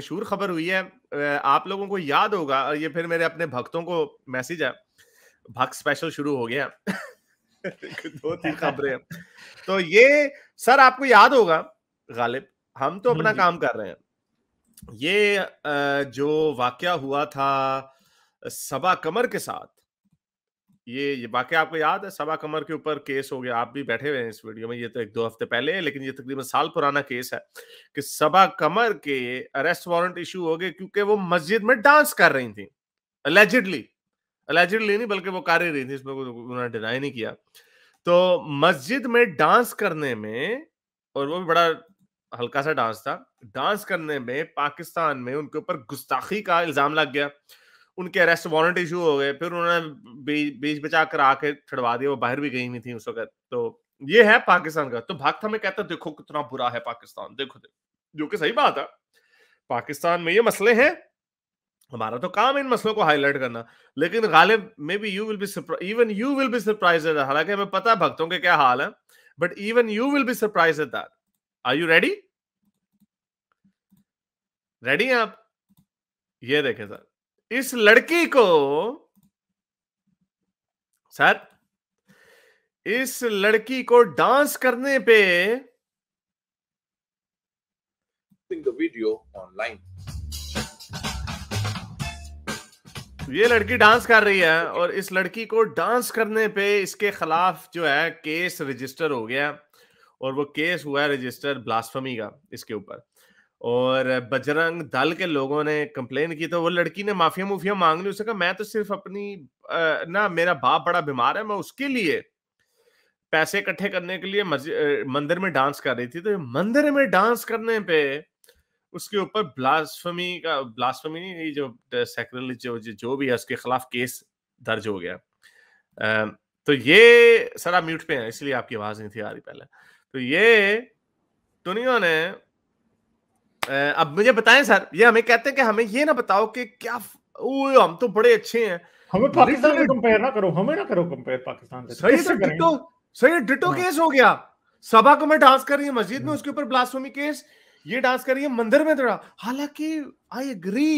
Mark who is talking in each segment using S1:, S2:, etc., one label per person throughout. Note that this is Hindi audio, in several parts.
S1: मशहूर खबर हुई है आप लोगों को याद होगा और ये फिर मेरे अपने भक्तों को मैसेज है भक्त स्पेशल शुरू हो गया दो तीन खबरें तो ये सर आपको याद होगा गालिब हम तो अपना हम्म। काम कर रहे हैं ये जो वाक्य हुआ था सबा कमर के साथ ये ये बाकी आपको याद है सवा कमर के ऊपर केस हो गया आप भी बैठे हुए हैं इस वीडियो में ये तो एक दो हफ्ते पहले है लेकिन ये तकरीबन साल पुराना केस है कि सभा कमर के अरेस्ट वारंट इशू हो गए क्योंकि वो मस्जिद में डांस कर रही थी अलेजिडली अलेजिडली नहीं बल्कि वो कर ही रही थी इसमें उन्होंने डिनाई नहीं किया तो मस्जिद में डांस करने में और वो भी बड़ा हल्का सा डांस था डांस करने में पाकिस्तान में उनके ऊपर गुस्ताखी का इल्जाम लग गया उनके अरेस्ट वारंट इशू हो गए फिर उन्होंने बीच बचा कर आके छड़वा दिया वो बाहर भी गई हुई थी उस वक्त तो ये है पाकिस्तान का तो भक्त हमें कहता देखो कितना बुरा है पाकिस्तान देखो देखो जो कि सही बात है पाकिस्तान में ये मसले हैं हमारा तो काम इन मसलों को हाईलाइट करना लेकिन Ghalib maybe you will be even you will be surprise हालांकि हमें पता है भक्तों के क्या हाल है but even you will be surprise are you ready ready हैं आप ये देखें सर इस लड़की को सर इस लड़की को डांस करने पे वीडियो ऑनलाइन ये लड़की डांस कर रही है और इस लड़की को डांस करने पे इसके खिलाफ जो है केस रजिस्टर हो गया और वो केस हुआ है रजिस्टर ब्लास्फमी का इसके ऊपर और बजरंग दल के लोगों ने कंप्लेन की तो वो लड़की ने माफिया मुफिया मांग ली उसे कहा मैं तो सिर्फ अपनी ना मेरा बाप बड़ा बीमार है मैं उसके लिए पैसे इकट्ठे करने के लिए मंदिर में डांस कर रही थी तो मंदिर में डांस करने पे उसके ऊपर ब्लास्फमी का ब्लास्फमी नहीं जो सेक्रल जो जो भी है उसके खिलाफ केस दर्ज हो गया तो ये सर आप म्यूट पे हैं इसलिए आपकी आवाज नहीं थी आ रही पहले तो ये दुनिया ने अब मुझे बताएं सर ये हमें कहते हैं कि हमें ये ना बताओ कि क्या ओए हम तो बड़े अच्छे हैं हमें पाकिस्तान से कंपेयर तो ना करो हमें ना करो कंपेयर पाकिस्तान से सही से डिटो सही डिटो हाँ। केस हो गया सभा को मैं डांस कर रही है मस्जिद में हाँ। उसके ऊपर ब्लास्फेमी केस ये डांस कर रही है मंदिर में थोड़ा हालांकि आई एग्री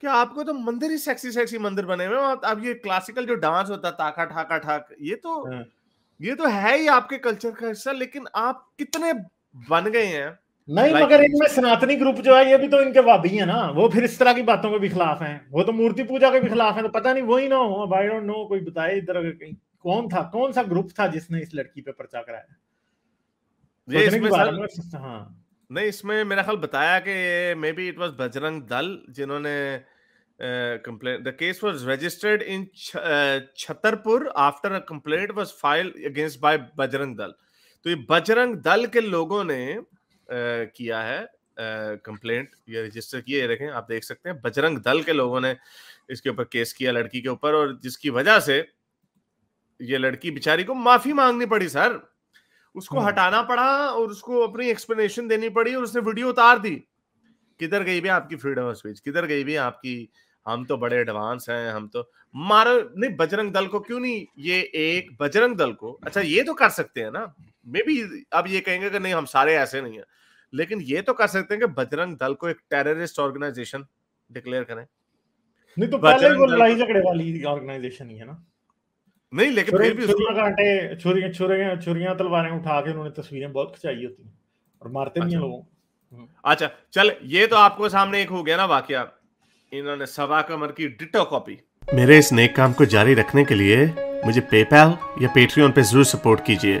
S1: क्या आपको तो मंदिर ही सेक्सी सेक्सी मंदिर बने हुए हैं अब ये क्लासिकल जो डांस होता है ताका ठाका ठाक ये तो हाँ। ये तो है ही आपके कल्चर का हिस्सा लेकिन आप कितने बन गए हैं नहीं like मगर इनमें सनातनी ग्रुप जो है ये भी तो इनके भाभी है ना वो फिर इस तरह की बातों के भी खिलाफ हैं वो तो मूर्ति पूजा के भी खिलाफ हैं तो पता नहीं वही ना हो आई डोंट नो कोई बताए इधर कहीं कौन था कौन सा ग्रुप था जिसने इस लड़की पे पर्चा कराया
S2: ये इसमें सर,
S1: हाँ नहीं इसमें मेरा ख्याल बताया कि maybe it was Bajrang Dal जिन्होंने complaint the case was registered in Chhatarpur after a complaint was file against by Bajrang Dal तो ये बजरंग दल के लोगों ने किया है कंप्लेंट ये रजिस्टर किए रखें आप देख सकते हैं बजरंग दल के लोगों ने इसके ऊपर केस किया लड़की के ऊपर और जिसकी वजह से ये लड़की बिचारी को माफी मांगनी पड़ी सर उसको हटाना पड़ा और उसको अपनी एक्सप्लेनेशन देनी पड़ी और उसने वीडियो उतार दी किधर गई भी आपकी फ्रीडम ऑफ स्पीच किधर गई भी आपकी हम तो बड़े एडवांस हैं हम तो मारो नहीं बजरंग दल को क्यों नहीं ये एक बजरंग दल को अच्छा ये तो कर सकते हैं ना मे बी अब ये कहेंगे कि नहीं हम सारे ऐसे नहीं है लेकिन ये तो कर सकते हैं कि बजरंग दल को एक टेररिस्ट ऑर्गेनाइजेशन डिक्लेयर करें नहीं तो पहले वो लड़ाई झगड़े वाली ऑर्गेनाइजेशन ही है ना नहीं लेकिन फिर भी उसको कांटे छुरियां छुरियां छुरियां तलवारें उठा के उन्होंने तस्वीरें बहुत खिंचाई होती हैं और मारते भी हैं अच्छा। लोगों हम्म। अच्छा चल ये तो आपको सामने एक हो गया ना वाकया इन्होंने सवा कमर की डिटो कॉपी मेरे इस नेक काम को जारी रखने के लिए मुझे पेपैल या पेट्रियन पे जरूर सपोर्ट कीजिए